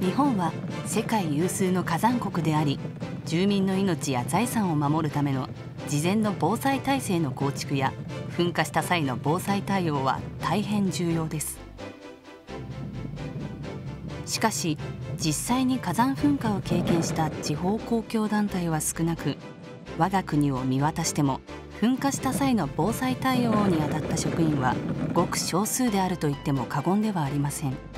日本は世界有数の火山国であり住民の命や財産を守るための事前の防災体制の構築や噴火した際の防災対応は大変重要ですしかし実際に火山噴火を経験した地方公共団体は少なく我が国を見渡しても噴火した際の防災対応に当たった職員はごく少数であると言っても過言ではありません。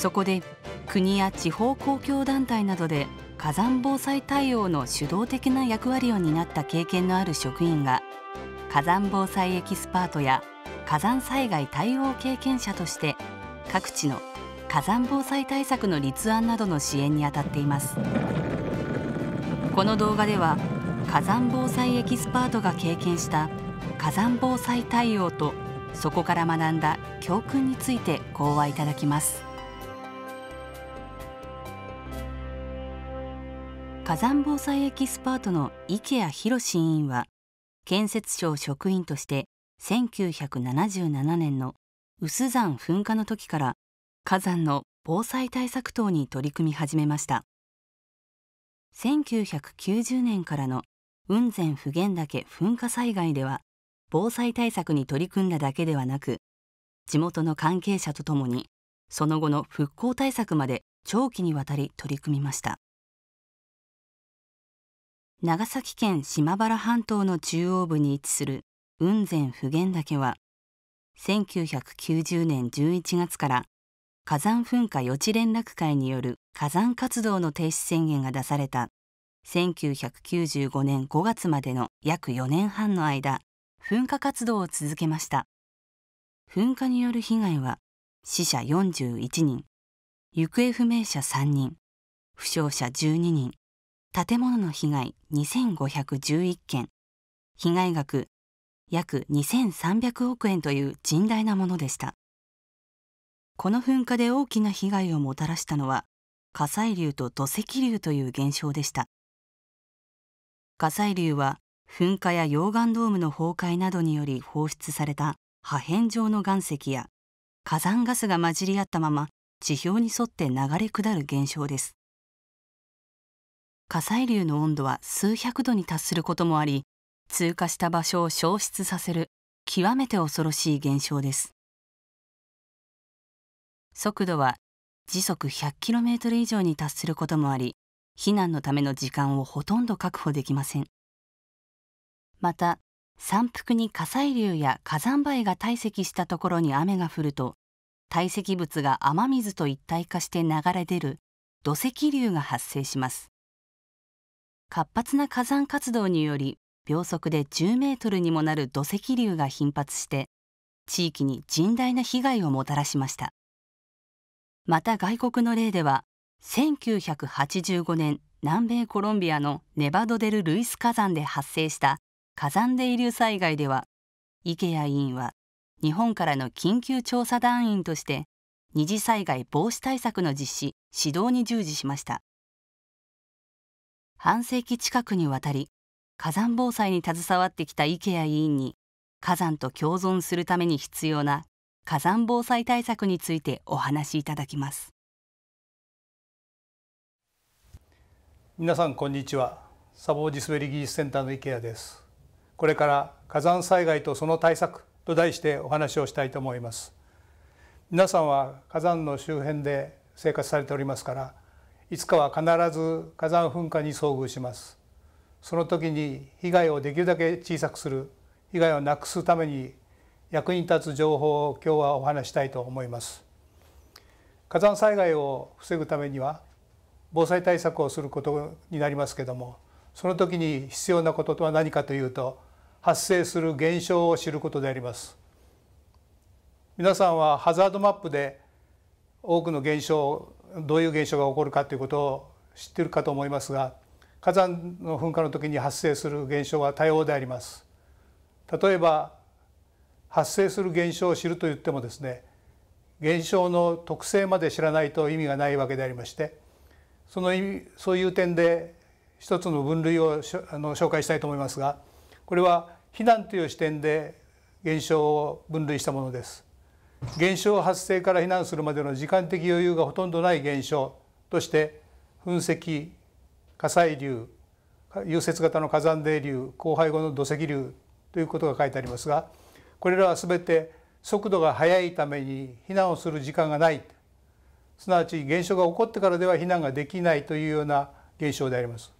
そこで国や地方公共団体などで火山防災対応の主導的な役割を担った経験のある職員が火山防災エキスパートや火山災害対応経験者として各地の火山防災対策の立案などの支援にあたっていますこの動画では火山防災エキスパートが経験した火山防災対応とそこから学んだ教訓について講話いただきます火山防災エキスパートの池谷博委員は建設省職員として1977年の薄山噴火の時から火山の防災対策等に取り組み始めました1990年からの雲仙普賢岳噴火災害では防災対策に取り組んだだけではなく地元の関係者とともにその後の復興対策まで長期にわたり取り組みました長崎県島原半島の中央部に位置する雲仙普賢岳は1990年11月から火山噴火予知連絡会による火山活動の停止宣言が出された1995年5月までの約4年半の間噴火活動を続けました噴火による被害は死者41人行方不明者3人負傷者12人建物の被害2511件被害額約2300億円という甚大なものでしたこの噴火で大きな被害をもたらしたのは火砕流と土石流という現象でした火砕流は噴火や溶岩ドームの崩壊などにより放出された破片状の岩石や火山ガスが混じり合ったまま地表に沿って流れ下る現象です火砕流の温度は数百度に達することもあり通過した場所を消失させる極めて恐ろしい現象です速度は時速 100km 以上に達することもあり避難のための時間をほとんど確保できませんまた山腹に火砕流や火山灰が堆積したところに雨が降ると堆積物が雨水と一体化して流れ出る土石流が発生します活発な火山活動により秒速で10メートルにもなる土石流が頻発して地域に甚大な被害をもたらしましたまた外国の例では1985年南米コロンビアのネバドデル・ルイス火山で発生した火山泥流災害では池谷委員は日本からの緊急調査団員として二次災害防止対策の実施指導に従事しました半世紀近くにわたり火山防災に携わってきた池谷委員に火山と共存するために必要な火山防災対策についてお話しいただきます皆さんこんにちはサ砂防地滑り技術センターの池谷ですこれから火山災害とその対策と題してお話をしたいと思います皆さんは火山の周辺で生活されておりますからいつかは必ず火山噴火に遭遇しますその時に被害をできるだけ小さくする被害をなくすために役に立つ情報を今日はお話したいと思います火山災害を防ぐためには防災対策をすることになりますけどもその時に必要なこととは何かというと発生する現象を知ることであります皆さんはハザードマップで多くの現象をどういう現象が起こるかということを知ってるかと思いますが火山の噴火の時に発生する現象は多様であります。例えば発生する現象を知ると言ってもですね現象の特性まで知らないと意味がないわけでありましてその意味そういう点で一つの分類をあの紹介したいと思いますがこれは避難という視点で現象を分類したものです。現象発生から避難するまでの時間的余裕がほとんどない現象として噴石火砕流融雪型の火山泥流荒廃後の土石流ということが書いてありますがこれらは全て速度が速いために避難をする時間がないすなわち現象が起こってからでは避難ができないというような現象であります。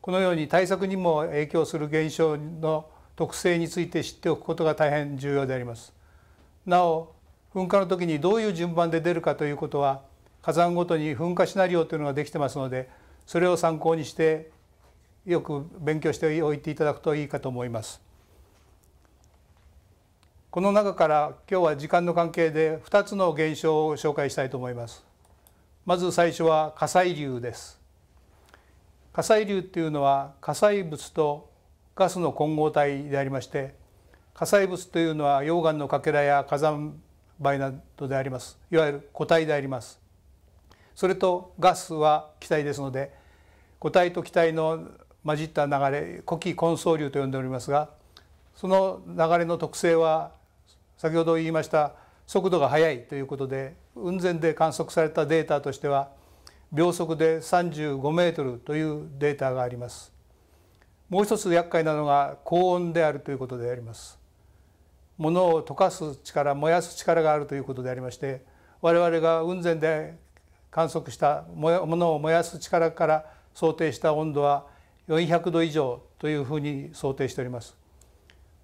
このように対策にも影響する現象の特性について知っておくことが大変重要であります。なお噴火の時にどういう順番で出るかということは火山ごとに噴火シナリオというのができてますのでそれを参考にしてよく勉強しておいていただくといいかと思います。この中から今日は時間の関係で2つの現象を紹介したいと思います。まず最初は火砕流です。火砕流っていうのは火砕物とガスの混合体でありまして火砕物というのは溶岩のかけらや火山バイナドでありますいわゆる固体でありますそれとガスは気体ですので固体と気体の混じった流れ古気混走流と呼んでおりますがその流れの特性は先ほど言いました速度が速いということで雲仙で観測されたデータとしては秒速で35メートルというデータがありますもう一つ厄介なのが高温であるということであります物を溶かす力燃やす力があるということでありまして我々が雲仙で観測したものを燃やす力から想定した温度は400度以上というふうに想定しております。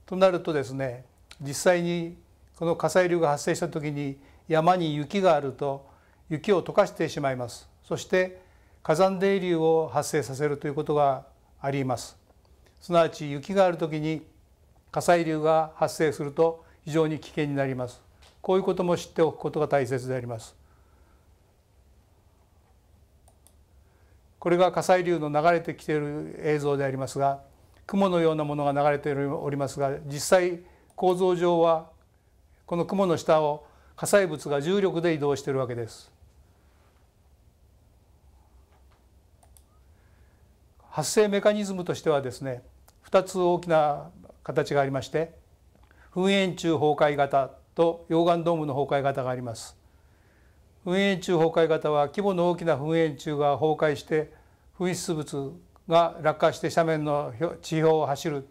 となるとですね実際にこの火砕流が発生した時に山に雪があると雪を溶かしてしまいますそして火山泥流を発生させるということがありますすなわち雪があるときに火砕流が発生すると非常に危険になりますこういうことも知っておくことが大切でありますこれが火砕流の流れてきている映像でありますが雲のようなものが流れておりますが実際構造上はこの雲の下を火砕物が重力で移動しているわけです。発生メカニズムとしてはですね2つ大きな形がありまして噴煙中崩壊型と溶岩ドームの崩壊型があります噴煙中崩壊型は規模の大きな噴煙中が崩壊して噴出物が落下して斜面の地表を走る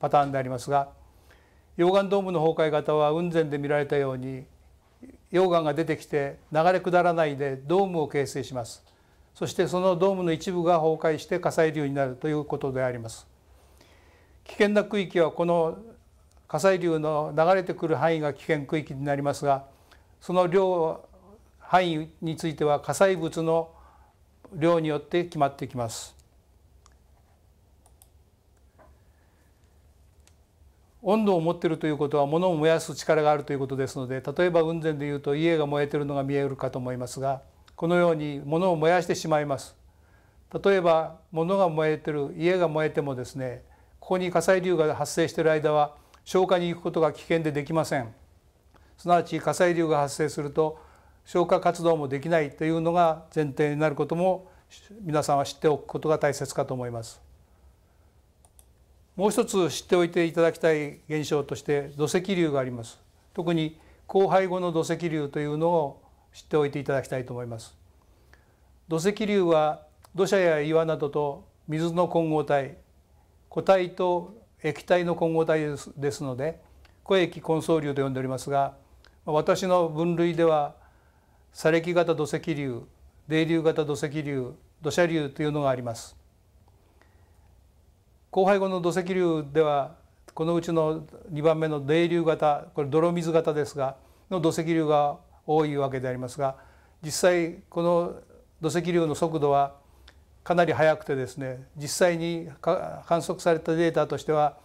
パターンでありますが溶岩ドームの崩壊型は雲仙で見られたように溶岩が出てきて流れ下らないでドームを形成しますそしてそのドームの一部が崩壊して火砕流になるということであります危険な区域はこの火砕流の流れてくる範囲が危険区域になりますがその量範囲については火砕物の量によって決まってきます。温度を持っているということは物を燃やす力があるということですので例えば雲仙でいうと家が燃えてるのが見えるかと思いますがこのように物を燃やしてしまいます例えば物が燃えてる家が燃えてもですねここに火砕流が発生している間は消火に行くことが危険でできませんすなわち火砕流が発生すると消火活動もできないというのが前提になることも皆さんは知っておくことが大切かと思いますもう一つ知っておいていただきたい現象として土石流があります特に荒廃後の土石流というのを知っておいていただきたいと思います土石流は土砂や岩などと水の混合体固体と液体の混合体ですので固液混層流と呼んでおりますが私の分類では砂礫型土石流泥流型土石流土砂流というのがあります後輩後の土石流ではこのうちの2番目の泥流型これ泥水型ですがの土石流が多いわけでありますが実際この土石流の速度はかなり早くてですね実際に観測されたデータとしては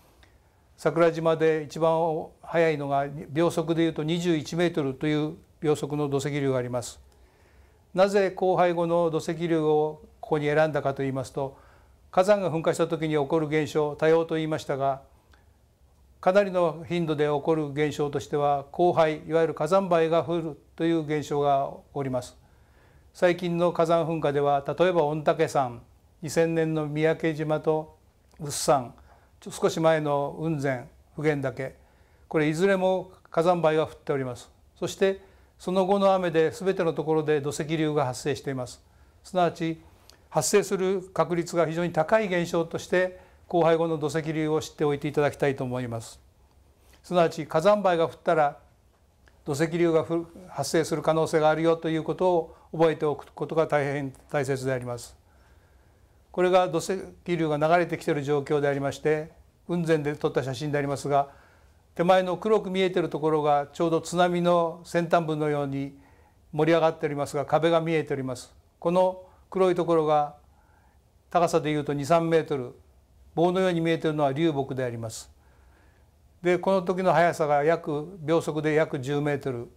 桜島で一番速いのが秒速でいうと21メートルという秒速の土石流があります。なぜ降廃後の土石流をここに選んだかといいますと火山が噴火した時に起こる現象多様と言いましたがかなりの頻度で起こる現象としては降廃いわゆる火山灰が降るという現象が起こります。最近の火山噴火では例えば御嶽山2000年の三宅島と物産少し前の雲仙普賢岳これいずれも火山灰が降っておりますそしてその後の雨で全てのところで土石流が発生していますすなわち発生する確率が非常に高い現象として荒廃後の土石流を知っておいていただきたいと思いますすなわち火山灰が降ったら土石流が発生する可能性があるよということを覚えておくことが大変大切でありますこれが土石流が流れてきている状況でありまして雲仙で撮った写真でありますが手前の黒く見えているところがちょうど津波の先端部のように盛り上がっておりますが壁が見えておりますこの黒いところが高さでいうと2、3メートル棒のように見えているのは流木でありますでこの時の速さが約秒速で約10メートル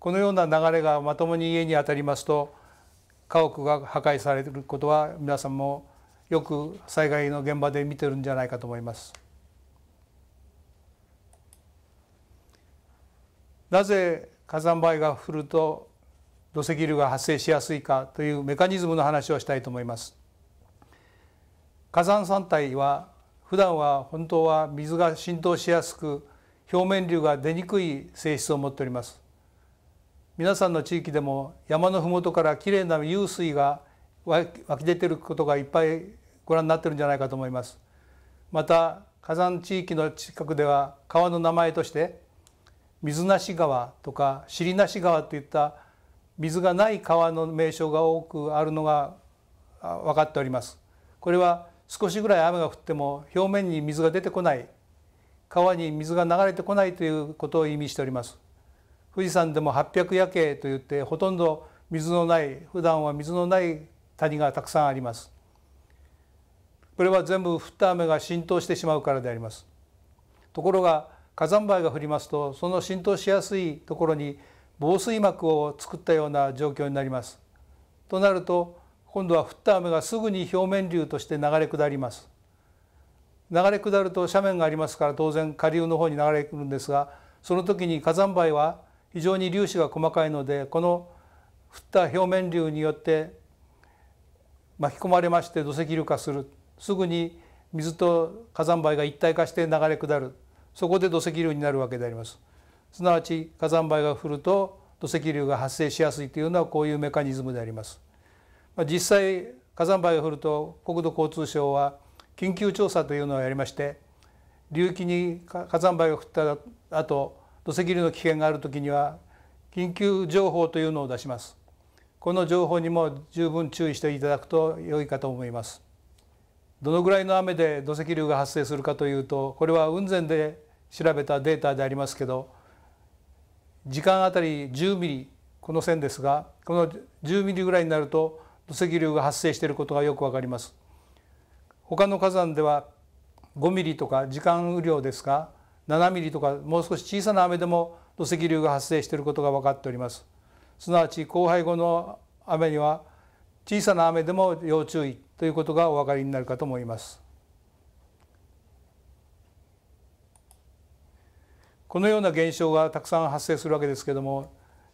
このような流れがまともに家に当たりますと家屋が破壊されることは皆さんもよく災害の現場で見てるんじゃないかと思います。なぜ火山灰が降ると土石流が発生しやすいかというメカニズムの話をしたいと思います。火山山体は普段は本当は水が浸透しやすく表面流が出にくい性質を持っております。皆さんの地域でも山の麓からきれいな湧水が湧き出てることがいっぱいご覧になってるんじゃないかと思います。また火山地域の近くでは川の名前として水無川とか尻無川といった水がない川の名称が多くあるのが分かっております。これは少しぐらい雨が降っても表面に水が出てこない川に水が流れてこないということを意味しております。富士山でも800夜景といってほとんど水のない普段は水のない谷がたくさんありますこれは全部降った雨が浸透してしまうからでありますところが火山灰が降りますとその浸透しやすいところに防水膜を作ったような状況になりますとなると今度は降った雨がすぐに表面流として流れ下ります流れ下ると斜面がありますから当然下流の方に流れくるんですがその時に火山灰は非常に粒子が細かいのでこの降った表面流によって巻き込まれまして土石流化するすぐに水と火山灰が一体化して流れ下るそこで土石流になるわけでありますすなわち火山灰が降ると土石流が発生しやすいというのはこういうメカニズムであります、まあ、実際火山灰が降ると国土交通省は緊急調査というのをやりまして流域に火山灰が降った後土石流の危険がある時には緊急情報というのを出しますこの情報にも十分注意していただくと良いかと思いますどのぐらいの雨で土石流が発生するかというとこれは雲仙で調べたデータでありますけど時間あたり10ミリこの線ですがこの10ミリぐらいになると土石流が発生していることがよくわかります他の火山では5ミリとか時間雨量ですが7ミリとかもう少し小さな雨でも土石流が発生していることが分かっておりますすなわち降灰後の雨には小さな雨でも要注意ということがお分かりになるかと思いますこのような現象がたくさん発生するわけですけれども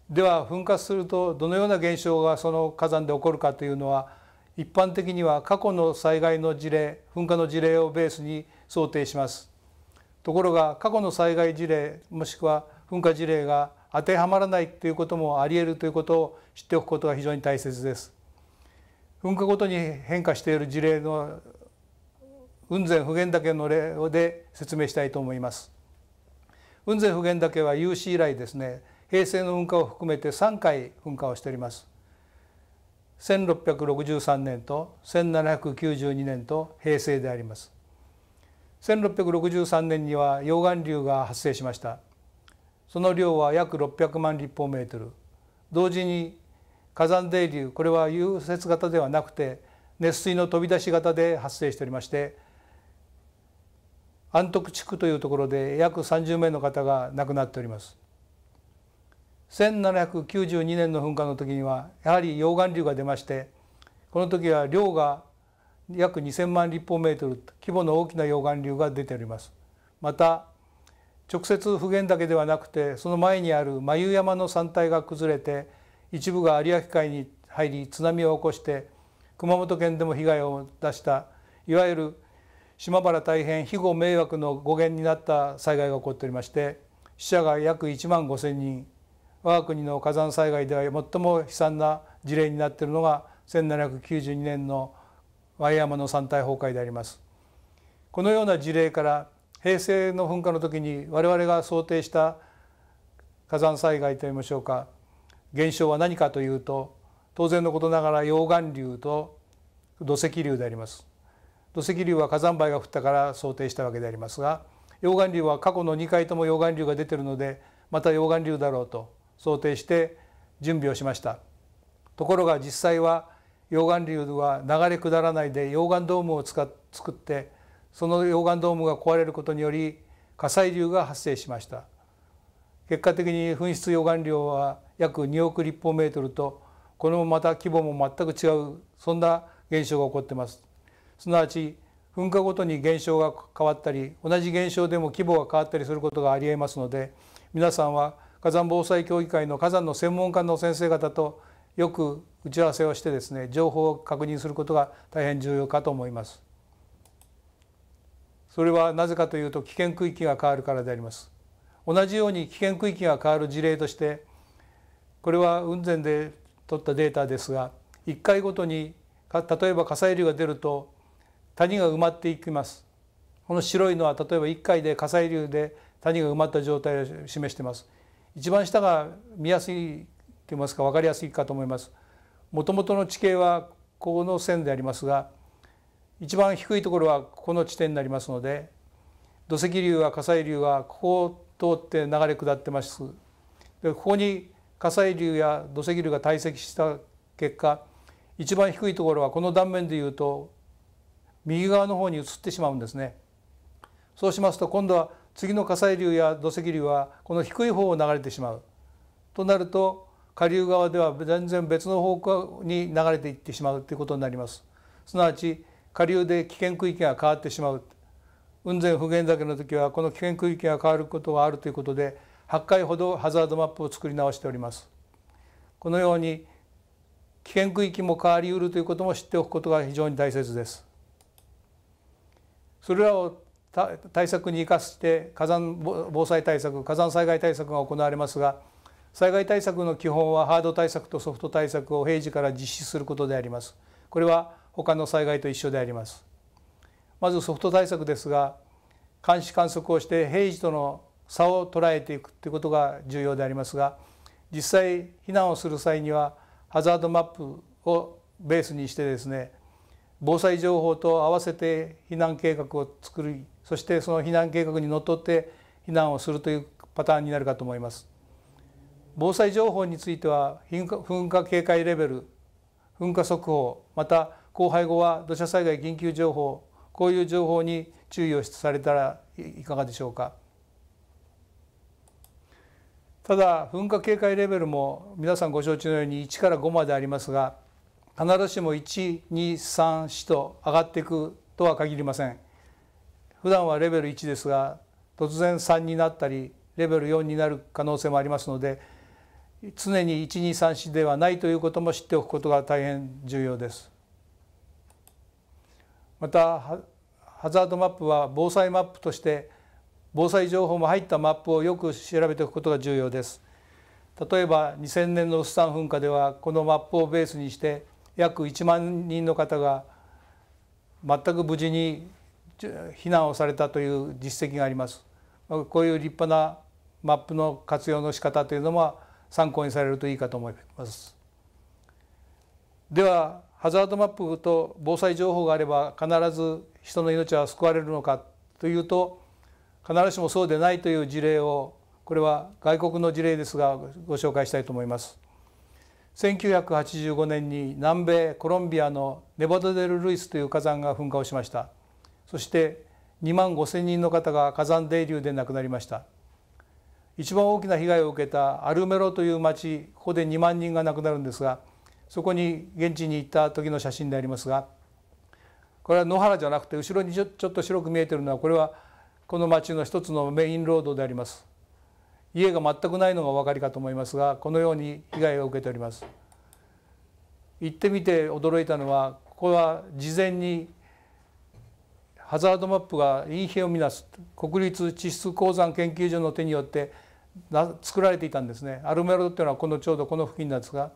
では噴火するとどのような現象がその火山で起こるかというのは一般的には過去の災害の事例噴火の事例をベースに想定しますところが過去の災害事例もしくは噴火事例が当てはまらないということもあり得るということを知っておくことが非常に大切です。噴火ごとに変化している事例の雲仙普賢岳の例で説明したいと思います。雲仙普賢岳は有史以来ですね平成の噴火を含めて3回噴火をしております。1663年と1792年と平成であります。1663年には溶岩流が発生しましたその量は約600万立方メートル同時に火山泥流これは融雪型ではなくて熱水の飛び出し型で発生しておりまして安徳地区というところで約30名の方が亡くなっております1792年の噴火の時にはやはり溶岩流が出ましてこの時は量が約2000万立方メートル規模の大きな溶岩流が出ておりますまた直接普賢岳ではなくてその前にある眉山の山体が崩れて一部が有明海に入り津波を起こして熊本県でも被害を出したいわゆる島原大変肥後迷惑の語源になった災害が起こっておりまして死者が約1万5,000人我が国の火山災害では最も悲惨な事例になっているのが1792年の和山の山体崩壊でありますこのような事例から平成の噴火の時に我々が想定した火山災害といいましょうか現象は何かというと当然のことながら溶岩流と土石流であります土石流は火山灰が降ったから想定したわけでありますが溶岩流は過去の2回とも溶岩流が出てるのでまた溶岩流だろうと想定して準備をしましたところが実際は溶岩流は流れ下らないで溶岩ドームを作ってその溶岩ドームが壊れることにより火砕流が発生しました結果的に噴出溶岩量は約2億立方メートルとこれもまた規模も全く違うそんな現象が起こってますすなわち噴火ごとに現象が変わったり同じ現象でも規模が変わったりすることがありえますので皆さんは火山防災協議会の火山の専門家の先生方とよく打ち合わせをしてですね情報を確認することが大変重要かと思います。それはなぜかというと危険区域が変わるからであります。同じように危険区域が変わる事例としてこれは雲仙で取ったデータですが1回ごとに例えば火砕流が出ると谷が埋まっていきます。この白いのは例えば1回で火砕流で谷が埋まった状態を示してます。一番下が見やすい言いますか分かりやすいかと思います。もともとの地形はこの線でありますが一番低いところはこの地点になりますので土石流は火砕流はここを通って流れ下ってます。でここに火砕流や土石流が堆積した結果一番低いところはこの断面でいうと右側の方に移ってしまうんですね。そうしますと今度は次の火砕流や土石流はこの低い方を流れてしまう。となると下流側では全然別の方向に流れていってしまうということになりますすなわち下流で危険区域が変わってしまう雲仙普賢岳の時はこの危険区域が変わることがあるということで8回ほどハザードマップを作り直しておりますこのように危険区域も変わりうるということも知っておくことが非常に大切ですそれらを対策に生かして火山防災対策火山災害対策が行われますが災害対策の基本はハード対策とソフト対策を平時から実施することでありますこれは他の災害と一緒でありますまずソフト対策ですが監視観測をして平時との差を捉えていくということが重要でありますが実際避難をする際にはハザードマップをベースにしてですね防災情報と合わせて避難計画を作りそしてその避難計画にのっとって避難をするというパターンになるかと思います。防災情報については噴火警戒レベル噴火速報また交配後は土砂災害緊急情報こういう情報に注意をされたらいかがでしょうかただ噴火警戒レベルも皆さんご承知のように1から5までありますが必ずしも1234と上がっていくとは限りません普段はレベル1ですが突然3になったりレベル4になる可能性もありますので常に1234ではないということも知っておくことが大変重要です。またハザードマップは防災マップとして防災情報も入ったマップをよく調べておくことが重要です。例えば2000年のスタン噴火ではこのマップをベースにして約1万人の方が全く無事に避難をされたという実績があります。こういう立派なマップの活用の仕方というのも参考にされるといいかと思いますではハザードマップと防災情報があれば必ず人の命は救われるのかというと必ずしもそうでないという事例をこれは外国の事例ですがご紹介したいと思います。1985年に南米コロンビアのネバダ・デル・ルイスという火山が噴火をしましたそして2万5,000人の方が火山泥流で亡くなりました一番大きな被害を受けたアルメロという町ここで2万人が亡くなるんですがそこに現地に行った時の写真でありますがこれは野原じゃなくて後ろにちょっと白く見えてるのはこれはこの町の一つのメインロードであります家が全くないのがお分かりかと思いますがこのように被害を受けております行ってみて驚いたのはここは事前にハザードマップがインヘオミナス国立地質鉱山研究所の手によって作られていたんですねアルメロっていうのはこのちょうどこの付近なんですが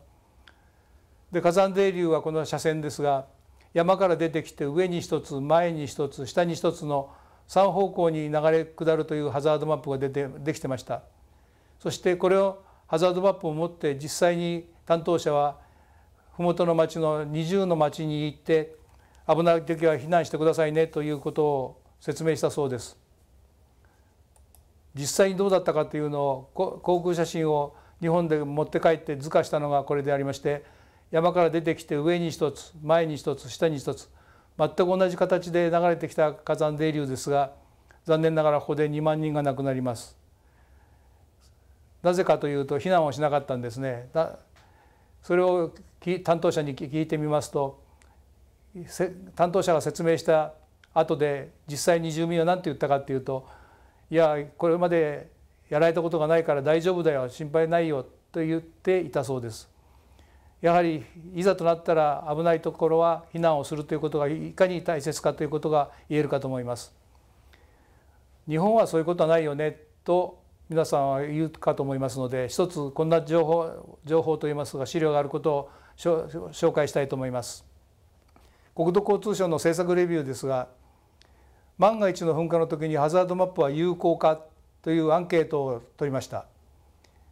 で火山泥流はこの斜線ですが山から出てきて上に一つ前に一つ下に一つの3方向に流れ下るというハザードマップが出てできてましたそしてこれをハザードマップを持って実際に担当者は麓の町の20の町に行って危ない時は避難してくださいねということを説明したそうです実際にどうだったかというのを航空写真を日本で持って帰って図化したのがこれでありまして山から出てきて上に一つ前に一つ下に一つ全く同じ形で流れてきた火山泥流ですが残念ながらここで2万人が亡くなります。なぜかというと避難をしなかったんですね。それを担当者に聞いてみますと担当者が説明した後で実際に住民は何て言ったかというといやこれまでやられたことがないから大丈夫だよ心配ないよと言っていたそうですやはりいざとなったら危ないところは避難をするということがいかに大切かということが言えるかと思います日本はそういうことはないよねと皆さんは言うかと思いますので一つこんな情報情報といいますが資料があることを紹介したいと思います国土交通省の政策レビューですが万が一の噴火の時にハザードマップは有効かというアンケートを取りました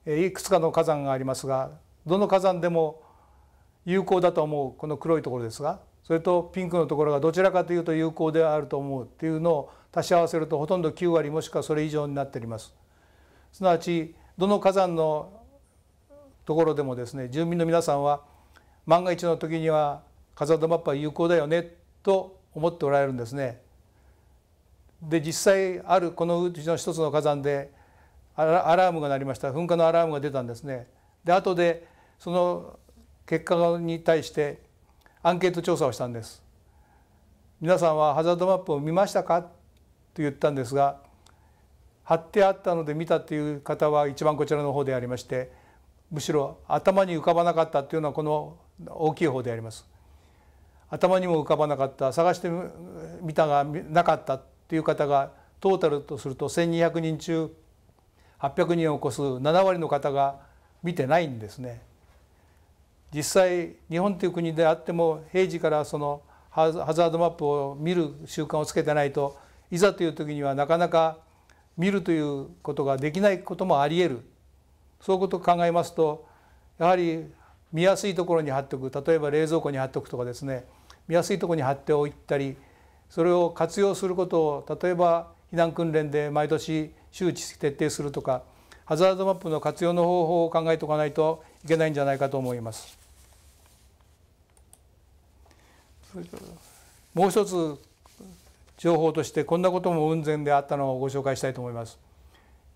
いくつかの火山がありますがどの火山でも有効だと思うこの黒いところですがそれとピンクのところがどちらかというと有効であると思うっていうのを足し合わせるとほとんど9割もしくはそれ以上になっておりますすなわちどの火山のところでもですね住民の皆さんは万が一の時にはハザードマップは有効だよねと思っておられるんですねで実際あるこのうちの一つの火山でアラームが鳴りました噴火のアラームが出たんですね。で後でその結果に対してアンケート調査をしたんです。皆さんはハザードマップを見ましたかと言ったんですが貼ってあったので見たという方は一番こちらの方でありましてむしろ頭に浮かばなかったというのはこの大きい方であります。頭にも浮かばなかった探してみたがなかったという方がトータルとすると1,200人中800人を超す7割の方が見てないんですね。実際日本という国であっても平時からそのハザードマップを見る習慣をつけてないといざという時にはなかなか見るということができないこともありえるそういうことを考えますとやはり見やすいところに貼っておく例えば冷蔵庫に貼っておくとかですね見やすいところに貼っておいたりそれを活用することを例えば避難訓練で毎年周知徹底するとかハザードマップの活用の方法を考えておかないといけないんじゃないかと思います。もう一つ情報としてこんなことも雲仙であったのをご紹介したいと思います。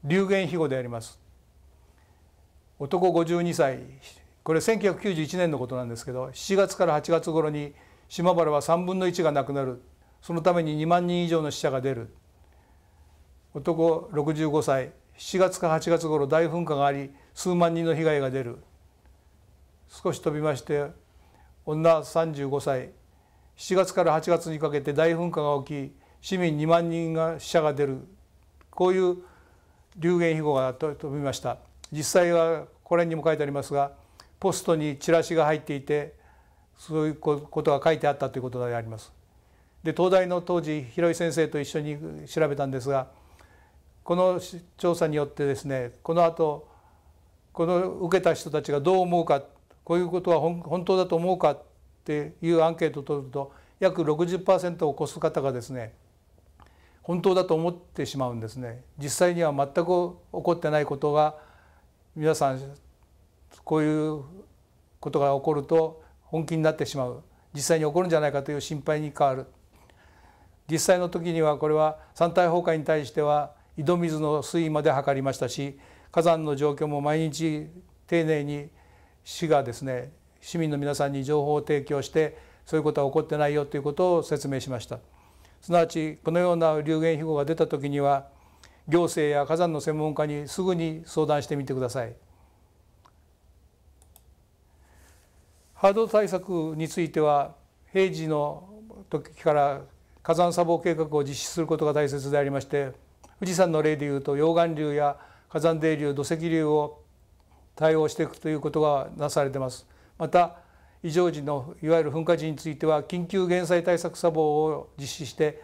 流言飛語であります。男52歳これ1991年のことなんですけど7月から8月頃に島原は3分の1がなくなるそのために2万人以上の死者が出る男65歳7月か8月頃大噴火があり数万人の被害が出る少し飛びまして女35歳7月から8月にかけて大噴火が起き市民2万人が死者が出るこういう流言飛語が飛びました実際はこれにも書いてありますがポストにチラシが入っていてそういうことが書いてあったということでありますで東大の当時広井先生と一緒に調べたんですがこの調査によってですねこのあとこの受けた人たちがどう思うかこういうことは本当だと思うかっていうアンケートを取ると約60%を超す方がですね本当だと思ってしまうんですね実際には全く起こってないことが皆さんこういうことが起こると本気になってしまう実際に起こるんじゃないかという心配に変わる実際の時にはこれは山体崩壊に対しては井戸水の水位まで測りましたし火山の状況も毎日丁寧に市がですね市民の皆さんに情報を提供してそういうことは起こってないよということを説明しましたすなわちこのような流言飛語が出た時には行政や火山の専門家にすぐに相談してみてくださいハード対策については平時の時から火山砂防計画を実施することが大切でありまして富士山の例でいうと溶岩流や火山泥流土石流を対応していくということがなされてますまた異常時のいわゆる噴火時については緊急減災対策砂防を実施して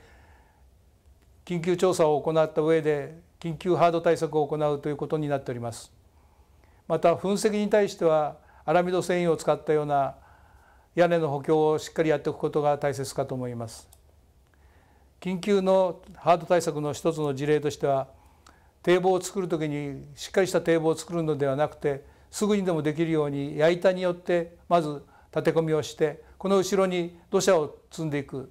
緊急調査を行った上で緊急ハード対策を行うということになっておりますまた噴石に対してはアラミド繊維を使ったような屋根の補強をしっかりやっておくことが大切かと思います緊急のハード対策の一つの事例としては堤防を作る時にしっかりした堤防を作るのではなくてすぐにでもできるように矢板によってまず立て込みをしてこの後ろに土砂を積んでいく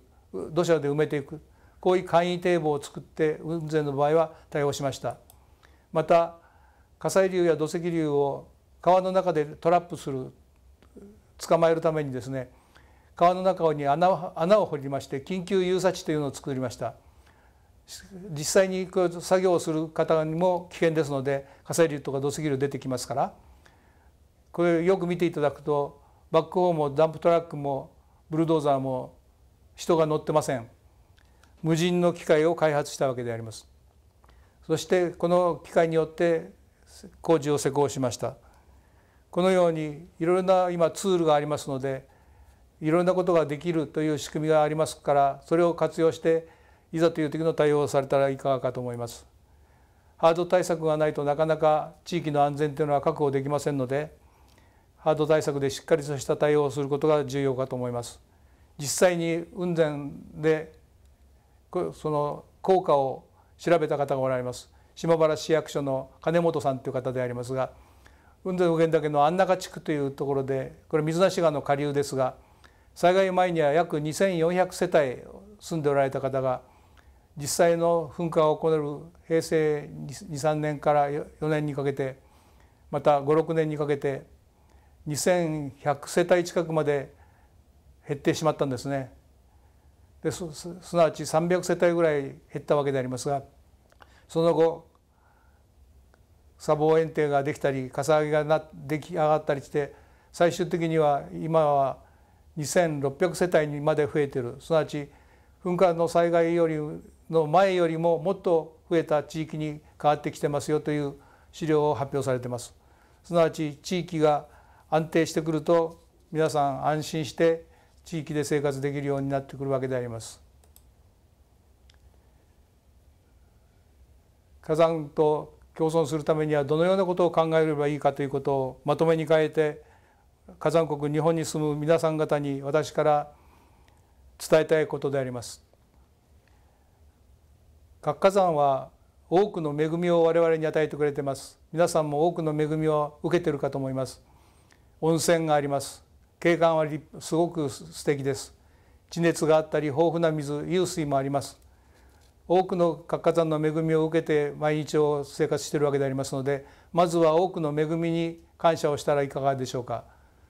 土砂で埋めていくこういう簡易堤防を作って雲仙の場合は対応しましたまた火砕流や土石流を川の中でトラップする捕まえるためにですね川の中に穴を掘りまして緊急誘佐地というのを作りました実際に作業をする方にも危険ですので火砕流とか土石流出てきますからこれよく見ていただくとバックホーもダンプトラックもブルドーザーも人が乗ってません無人の機械を開発したわけでありますそしてこの機械によって工事を施工しましたこのようにいろいろな今ツールがありますのでいろんなことができるという仕組みがありますからそれを活用していざという時の対応をされたらいかがかと思います。ハード対策がないとなかなか地域の安全というのは確保できませんのでハード対策でしっかりとした対応をすることが重要かと思います。実際に雲仙でその効果を調べた方がおられます島原市役所の金本さんという方でありますが雲仙普賢岳の安中地区というところでこれ水無川の下流ですが災害前には約2,400世帯住んでおられた方が実際の噴火を行る平成23年から4年にかけてまた56年にかけて2,100世帯近くまで減ってしまったんですねですなわち300世帯ぐらい減ったわけでありますがその後砂防園庭ができたり笠上げが出来上がったりして最終的には今は2600世帯にまで増えているすなわち噴火の災害よりの前よりももっと増えた地域に変わってきてますよという資料を発表されてますすなわち地域が安定してくると皆さん安心して地域で生活できるようになってくるわけであります火山と共存するためにはどのようなことを考えればいいかということをまとめに変えて火山国日本に住む皆さん方に私から伝えたいことであります。活火山は多くの恵みを我々に与えてくれてます皆さんも多くの恵みを受けてるかと思います温泉があります景観はすごく素敵です地熱があったり豊富な水湧水もあります多くの活火山の恵みを受けて毎日を生活しているわけでありますのでまずは多くの恵みに感謝をしたらいかがでしょうか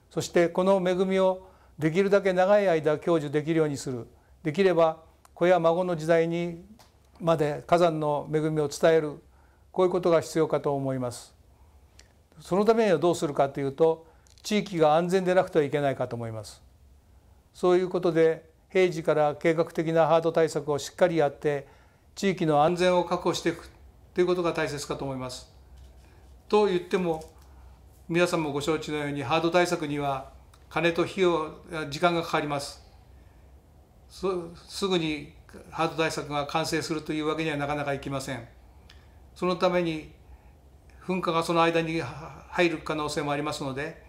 そしてこの恵みをできるだけ長い間享受できるようにするできれば子や孫の時代にまで火山の恵みを伝えるこういうことが必要かと思いますそのためにはどうするかというと地域が安全でなくてはいけないかと思いますそういうことで平時から計画的なハード対策をしっかりやって地域の安全を確保していくということが大切かと思いますと言っても皆さんもご承知のようにハード対策には金と費用時間がかかりますすぐにハード対策が完成するというわけにはなかなかいきませんそのために噴火がその間に入る可能性もありますので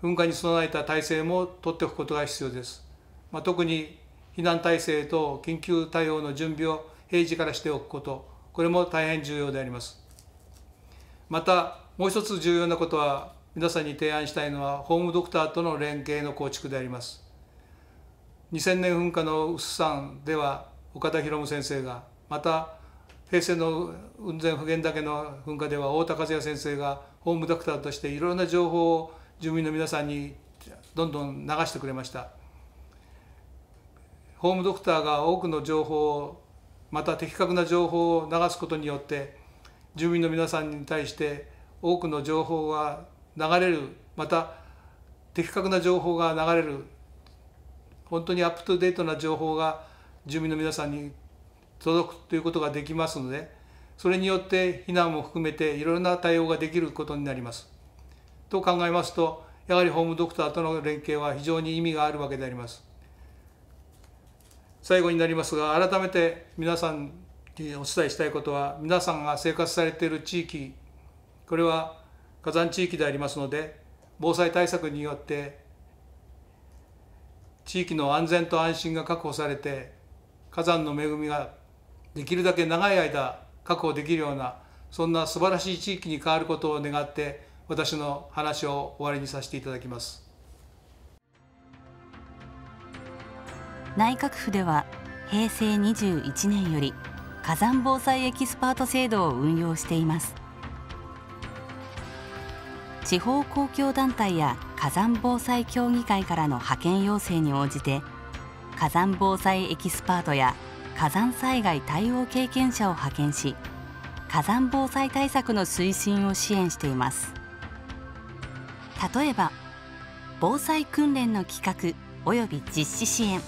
噴火に備えた体制も取っておくことが必要です、まあ、特に避難体制と緊急対応の準備を平時からしておくことこれも大変重要でありますまたもう一つ重要なことは皆さんに提案したいのはホームドクターとの連携の構築であります2000年噴火の薄さんでは岡田博先生がまた平成の雲仙普賢岳の噴火では太田和也先生がホームドクターとしていろんな情報を住民の皆さんにどんどん流してくれましたホームドクターが多くの情報をまた的確な情報を流すことによって住民の皆さんに対して多くの情報が流れるまた的確な情報が流れる本当にアップトデートな情報が住民の皆さんに届くということができますのでそれによって避難も含めていろいろな対応ができることになります。と考えますとやはりホームドクターとの連携は非常に意味があるわけであります。最後になりますが改めて皆さんにお伝えしたいことは皆さんが生活されている地域これは火山地域でありますので防災対策によって地域の安全と安心が確保されて火山の恵みができるだけ長い間確保できるようなそんな素晴らしい地域に変わることを願って私の話を終わりにさせていただきます内閣府では平成21年より火山防災エキスパート制度を運用しています地方公共団体や火山防災協議会からの派遣要請に応じて火山防災エキスパートや火山災害対応経験者を派遣し火山防災対策の推進を支援しています例えば防災訓練の企画及び実施支援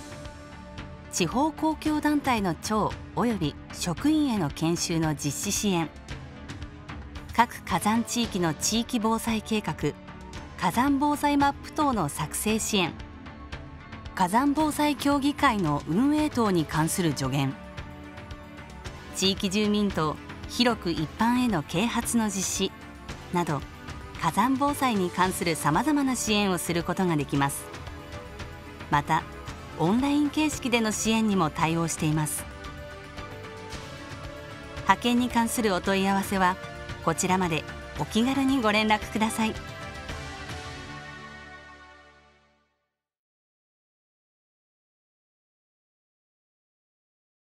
地方公共団体の長及び職員への研修の実施支援各火山地域の地域防災計画火山防災マップ等の作成支援火山防災協議会の運営等に関する助言地域住民等広く一般への啓発の実施など火山防災に関するさまざまな支援をすることができますまたオンライン形式での支援にも対応しています派遣に関するお問い合わせは「こちらまでお気軽にご連絡ください。